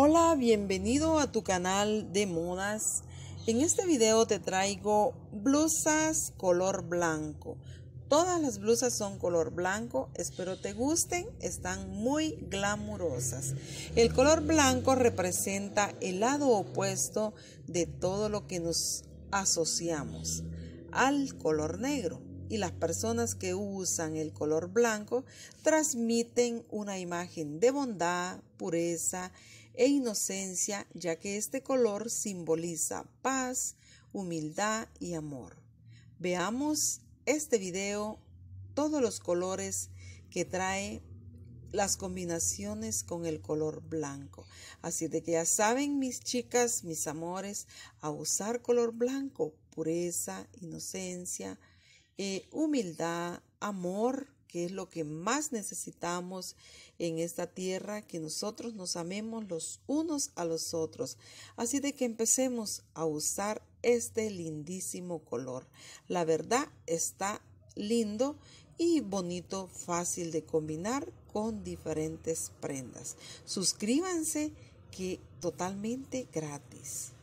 Hola, bienvenido a tu canal de modas. En este video te traigo blusas color blanco. Todas las blusas son color blanco, espero te gusten, están muy glamurosas. El color blanco representa el lado opuesto de todo lo que nos asociamos al color negro y las personas que usan el color blanco transmiten una imagen de bondad, pureza, e inocencia, ya que este color simboliza paz, humildad y amor. Veamos este video, todos los colores que trae las combinaciones con el color blanco. Así de que ya saben mis chicas, mis amores, a usar color blanco, pureza, inocencia, eh, humildad, amor que es lo que más necesitamos en esta tierra, que nosotros nos amemos los unos a los otros. Así de que empecemos a usar este lindísimo color. La verdad está lindo y bonito, fácil de combinar con diferentes prendas. Suscríbanse que totalmente gratis.